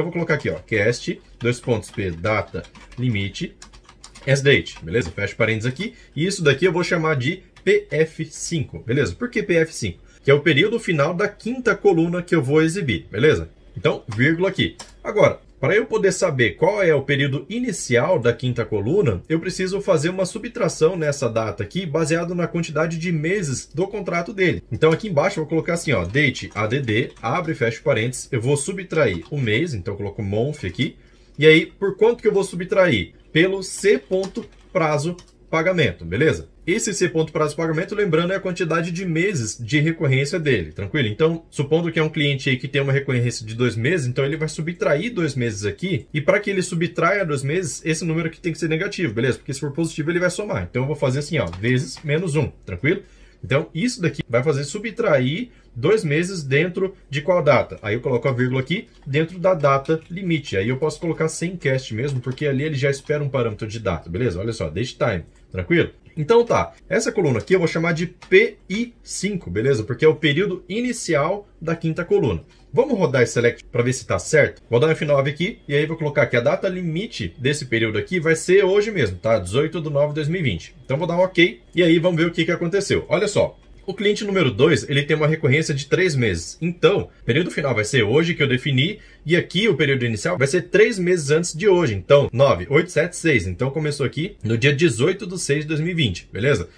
Então eu vou colocar aqui, ó, cast, dois pontos, p, data, limite, date beleza? Fecha parênteses aqui. E isso daqui eu vou chamar de PF5, beleza? Por que PF5? Que é o período final da quinta coluna que eu vou exibir, beleza? Então, vírgula aqui. Agora, para eu poder saber qual é o período inicial da quinta coluna, eu preciso fazer uma subtração nessa data aqui, baseado na quantidade de meses do contrato dele. Então aqui embaixo eu vou colocar assim, ó, date ADD, abre e fecha parênteses, eu vou subtrair o mês, então eu coloco month aqui, e aí por quanto que eu vou subtrair? Pelo C ponto prazo pagamento, beleza? esse ponto prazo de pagamento, lembrando, é a quantidade de meses de recorrência dele, tranquilo? Então, supondo que é um cliente aí que tem uma recorrência de dois meses, então ele vai subtrair dois meses aqui, e para que ele subtraia dois meses, esse número aqui tem que ser negativo, beleza? Porque se for positivo, ele vai somar. Então, eu vou fazer assim, ó, vezes menos um, tranquilo? Então, isso daqui vai fazer subtrair dois meses dentro de qual data? Aí eu coloco a vírgula aqui dentro da data limite. Aí eu posso colocar sem cast mesmo, porque ali ele já espera um parâmetro de data, beleza? Olha só, date time, tranquilo? Então tá, essa coluna aqui eu vou chamar de PI5, beleza? Porque é o período inicial da quinta coluna. Vamos rodar esse select para ver se está certo? Vou dar F9 aqui e aí vou colocar que a data limite desse período aqui vai ser hoje mesmo, tá? 18 de 9 de 2020. Então vou dar um OK e aí vamos ver o que, que aconteceu. Olha só, o cliente número 2, ele tem uma recorrência de 3 meses. Então, o período final vai ser hoje que eu defini e aqui o período inicial vai ser 3 meses antes de hoje. Então, 9, 8, 7, 6. Então, começou aqui no dia 18 de 6 de 2020, beleza?